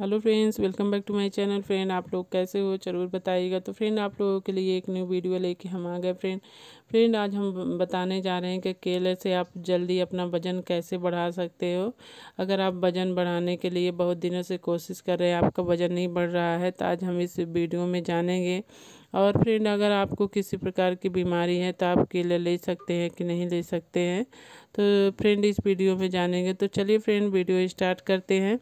hello friends welcome back to my channel friend आप लोग कैसे हो जरूर बताइएगा तो फ्रेंड आप लोगों के लिए एक न्यू वीडियो लेके हम आ गए फ्रेंड फ्रेंड आज हम बताने जा रहे हैं कि केले से आप जल्दी अपना वज़न कैसे बढ़ा सकते हो अगर आप वज़न बढ़ाने के लिए बहुत दिनों से कोशिश कर रहे हैं आपका वज़न नहीं बढ़ रहा है तो आज हम इस वीडियो में जानेंगे और फ्रेंड अगर आपको किसी प्रकार की बीमारी है तो आप केले ले सकते हैं कि नहीं ले सकते हैं तो फ्रेंड इस वीडियो में जानेंगे तो चलिए फ्रेंड वीडियो स्टार्ट करते हैं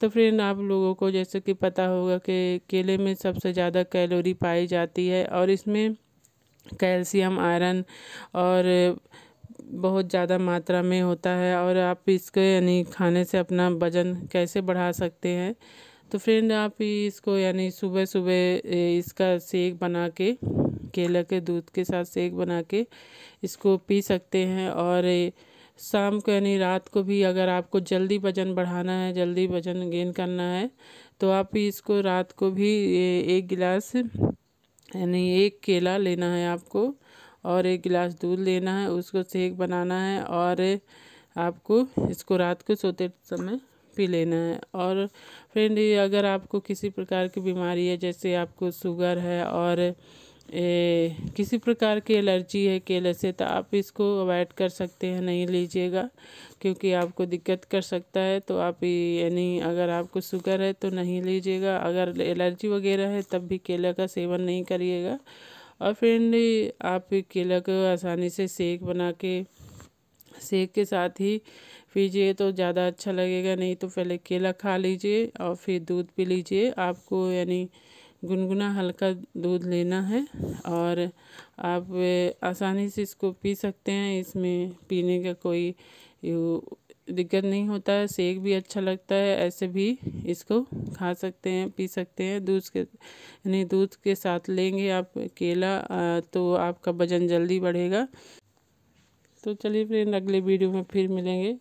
तो फ्रेंड आप लोगों को जैसे कि पता होगा कि केले में सबसे ज़्यादा कैलोरी पाई जाती है और इसमें कैल्शियम आयरन और बहुत ज़्यादा मात्रा में होता है और आप इसके यानी खाने से अपना वज़न कैसे बढ़ा सकते हैं तो फ्रेंड आप इसको यानी सुबह सुबह इसका सेक बना के केला के दूध के साथ सेक बना के इसको पी सकते हैं और शाम को यानी रात को भी अगर आपको जल्दी वजन बढ़ाना है जल्दी वजन गेन करना है तो आप इसको रात को भी एक गिलास यानी एक केला लेना है आपको और एक गिलास दूध लेना है उसको सेक बनाना है और आपको इसको रात को सोते समय पी लेना है और फ्रेंड अगर आपको किसी प्रकार की बीमारी है जैसे आपको शुगर है और ए, किसी प्रकार की एलर्जी है केले से तो आप इसको अवॉइड कर सकते हैं नहीं लीजिएगा क्योंकि आपको दिक्कत कर सकता है तो आप यानी अगर आपको शुगर है तो नहीं लीजिएगा अगर एलर्जी वगैरह है तब भी केला का सेवन नहीं करिएगा और फ्रेंड आप केला को आसानी से सेक बना के सेक के साथ ही पीजिए तो ज़्यादा अच्छा लगेगा नहीं तो पहले केला खा लीजिए और फिर दूध पी लीजिए आपको यानी गुनगुना हल्का दूध लेना है और आप आसानी से इसको पी सकते हैं इसमें पीने का कोई दिक्कत नहीं होता है सेक भी अच्छा लगता है ऐसे भी इसको खा सकते हैं पी सकते हैं दूध के यानी दूध के साथ लेंगे आप केला तो आपका वज़न जल्दी बढ़ेगा तो चलिए फ्रेंड अगले वीडियो में फिर मिलेंगे